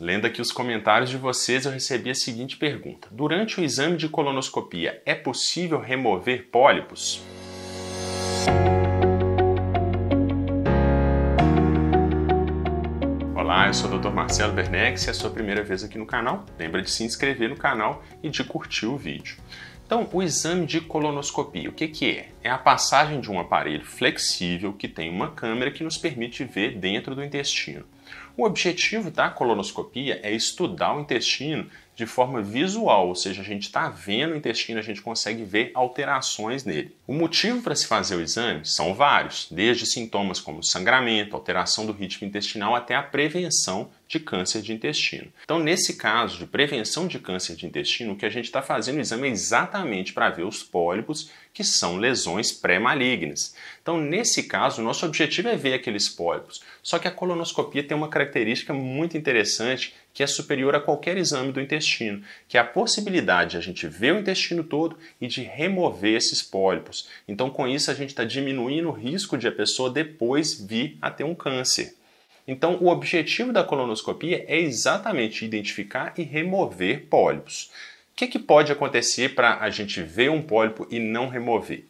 Lendo aqui os comentários de vocês, eu recebi a seguinte pergunta: Durante o exame de colonoscopia, é possível remover pólipos? Olá, eu sou o Dr. Marcelo Bernex, se é a sua primeira vez aqui no canal, lembra de se inscrever no canal e de curtir o vídeo. Então, o exame de colonoscopia, o que, que é? é a passagem de um aparelho flexível que tem uma câmera que nos permite ver dentro do intestino. O objetivo da colonoscopia é estudar o intestino de forma visual, ou seja, a gente está vendo o intestino, a gente consegue ver alterações nele. O motivo para se fazer o exame são vários, desde sintomas como sangramento, alteração do ritmo intestinal até a prevenção de câncer de intestino. Então, nesse caso de prevenção de câncer de intestino, o que a gente está fazendo o exame é exatamente para ver os pólipos que são lesões pré-malignas. Então, nesse caso, nosso objetivo é ver aqueles pólipos. Só que a colonoscopia tem uma característica muito interessante que é superior a qualquer exame do intestino, que é a possibilidade de a gente ver o intestino todo e de remover esses pólipos. Então, com isso, a gente está diminuindo o risco de a pessoa depois vir a ter um câncer. Então, o objetivo da colonoscopia é exatamente identificar e remover pólipos. O que, que pode acontecer para a gente ver um pólipo e não remover?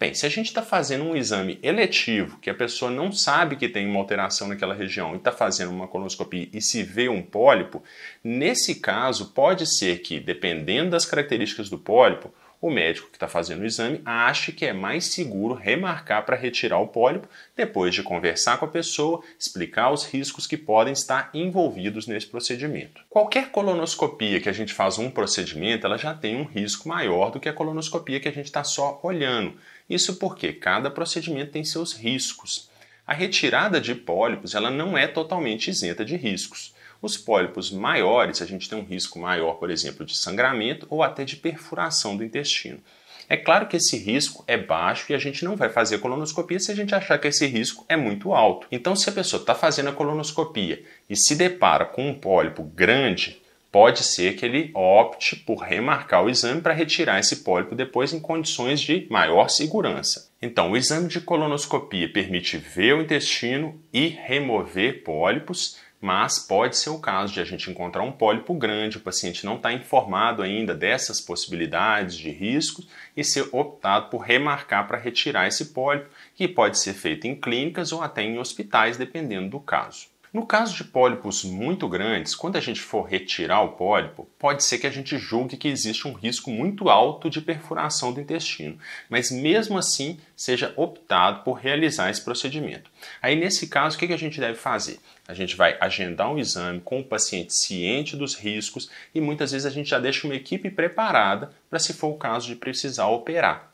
Bem, se a gente está fazendo um exame eletivo, que a pessoa não sabe que tem uma alteração naquela região e está fazendo uma colonoscopia e se vê um pólipo, nesse caso pode ser que, dependendo das características do pólipo, o médico que está fazendo o exame acha que é mais seguro remarcar para retirar o pólipo depois de conversar com a pessoa, explicar os riscos que podem estar envolvidos nesse procedimento. Qualquer colonoscopia que a gente faz um procedimento, ela já tem um risco maior do que a colonoscopia que a gente está só olhando. Isso porque cada procedimento tem seus riscos. A retirada de pólipos ela não é totalmente isenta de riscos. Os pólipos maiores, a gente tem um risco maior, por exemplo, de sangramento ou até de perfuração do intestino. É claro que esse risco é baixo e a gente não vai fazer colonoscopia se a gente achar que esse risco é muito alto. Então, se a pessoa está fazendo a colonoscopia e se depara com um pólipo grande, pode ser que ele opte por remarcar o exame para retirar esse pólipo depois em condições de maior segurança. Então, o exame de colonoscopia permite ver o intestino e remover pólipos mas pode ser o caso de a gente encontrar um pólipo grande, o paciente não está informado ainda dessas possibilidades de riscos e ser optado por remarcar para retirar esse pólipo, que pode ser feito em clínicas ou até em hospitais, dependendo do caso. No caso de pólipos muito grandes, quando a gente for retirar o pólipo, pode ser que a gente julgue que existe um risco muito alto de perfuração do intestino, mas mesmo assim seja optado por realizar esse procedimento. Aí, nesse caso, o que a gente deve fazer? A gente vai agendar um exame com o paciente ciente dos riscos e muitas vezes a gente já deixa uma equipe preparada para, se for o caso de precisar operar.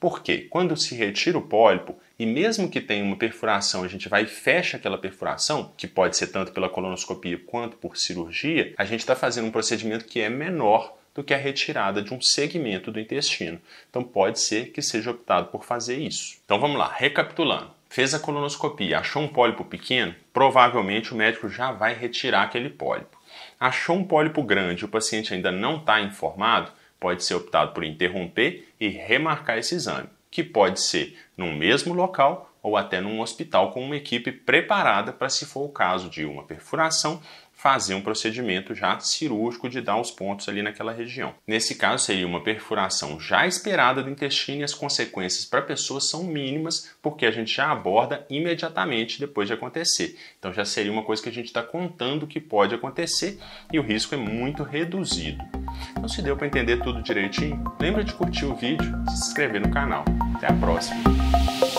Porque quando se retira o pólipo, e mesmo que tenha uma perfuração, a gente vai e fecha aquela perfuração, que pode ser tanto pela colonoscopia quanto por cirurgia, a gente está fazendo um procedimento que é menor do que a retirada de um segmento do intestino. Então pode ser que seja optado por fazer isso. Então vamos lá, recapitulando. Fez a colonoscopia, achou um pólipo pequeno, provavelmente o médico já vai retirar aquele pólipo. Achou um pólipo grande e o paciente ainda não está informado, pode ser optado por interromper e remarcar esse exame, que pode ser no mesmo local ou até num hospital com uma equipe preparada para, se for o caso de uma perfuração, fazer um procedimento já cirúrgico de dar os pontos ali naquela região. Nesse caso, seria uma perfuração já esperada do intestino e as consequências para a pessoa são mínimas, porque a gente já aborda imediatamente depois de acontecer. Então, já seria uma coisa que a gente está contando que pode acontecer e o risco é muito reduzido. Então, se deu para entender tudo direitinho, lembra de curtir o vídeo e se inscrever no canal. Até a próxima!